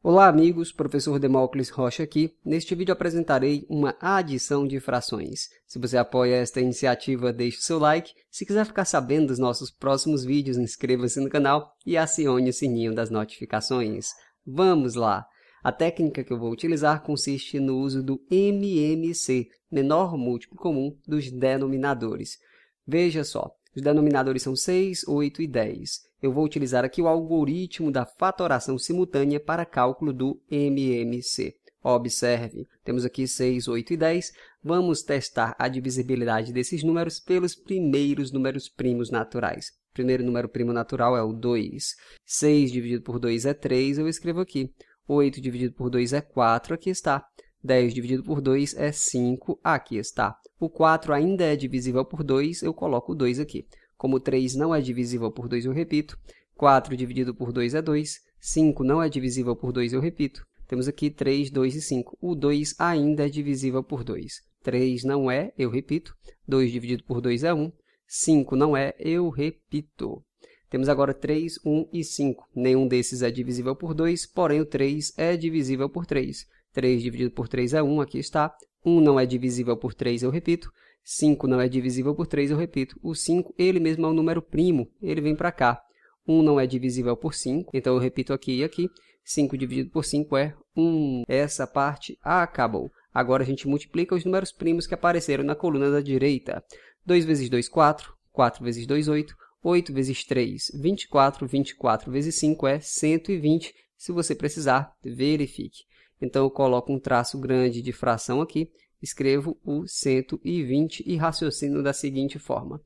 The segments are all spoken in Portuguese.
Olá amigos, professor Demócles Rocha aqui. Neste vídeo apresentarei uma adição de frações. Se você apoia esta iniciativa, deixe seu like. Se quiser ficar sabendo dos nossos próximos vídeos, inscreva-se no canal e acione o sininho das notificações. Vamos lá! A técnica que eu vou utilizar consiste no uso do MMC, menor múltiplo comum dos denominadores. Veja só, os denominadores são 6, 8 e 10 eu vou utilizar aqui o algoritmo da fatoração simultânea para cálculo do MMC. Observe, temos aqui 6, 8 e 10. Vamos testar a divisibilidade desses números pelos primeiros números primos naturais. O primeiro número primo natural é o 2. 6 dividido por 2 é 3, eu escrevo aqui. 8 dividido por 2 é 4, aqui está. 10 dividido por 2 é 5, aqui está. O 4 ainda é divisível por 2, eu coloco o 2 aqui. Como 3 não é divisível por 2, eu repito. 4 dividido por 2 é 2. 5 não é divisível por 2, eu repito. Temos aqui 3, 2 e 5. O 2 ainda é divisível por 2. 3 não é, eu repito. 2 dividido por 2 é 1. 5 não é, eu repito. Temos agora 3, 1 e 5. Nenhum desses é divisível por 2, porém o 3 é divisível por 3. 3 dividido por 3 é 1, aqui está. 1 não é divisível por 3, eu repito. 5 não é divisível por 3, eu repito, o 5 ele mesmo é um número primo, ele vem para cá. 1 não é divisível por 5, então eu repito aqui e aqui, 5 dividido por 5 é 1. Essa parte acabou. Agora a gente multiplica os números primos que apareceram na coluna da direita. 2 vezes 2, 4. 4 vezes 2, 8. 8 vezes 3, 24. 24 vezes 5 é 120. Se você precisar, verifique. Então, eu coloco um traço grande de fração aqui Escrevo o 120 e raciocino da seguinte forma.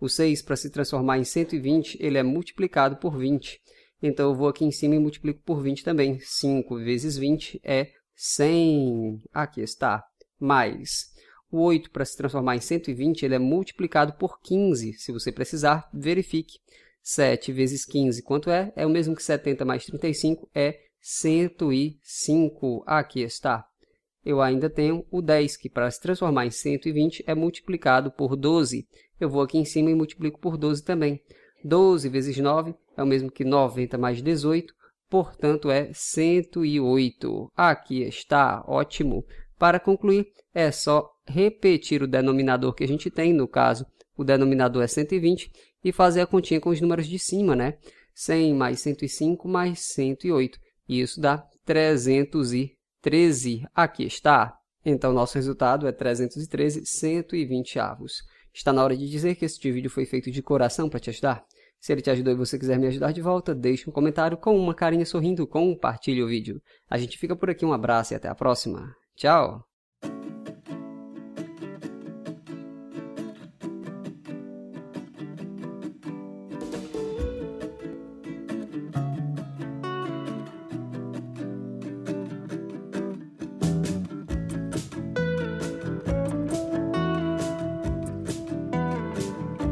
O 6, para se transformar em 120, ele é multiplicado por 20. Então, eu vou aqui em cima e multiplico por 20 também. 5 vezes 20 é 100. Aqui está. Mais. O 8, para se transformar em 120, ele é multiplicado por 15. Se você precisar, verifique. 7 vezes 15, quanto é? É o mesmo que 70 mais 35, é 105. Aqui está eu ainda tenho o 10, que para se transformar em 120 é multiplicado por 12. Eu vou aqui em cima e multiplico por 12 também. 12 vezes 9 é o mesmo que 90 mais 18, portanto é 108. Aqui está, ótimo. Para concluir, é só repetir o denominador que a gente tem, no caso, o denominador é 120, e fazer a continha com os números de cima, né? 100 mais 105 mais 108. E isso dá 320. 13. Aqui está. Então, nosso resultado é 313, 120 avos. Está na hora de dizer que este vídeo foi feito de coração para te ajudar. Se ele te ajudou e você quiser me ajudar de volta, deixe um comentário com uma carinha sorrindo, compartilhe o vídeo. A gente fica por aqui, um abraço e até a próxima. Tchau!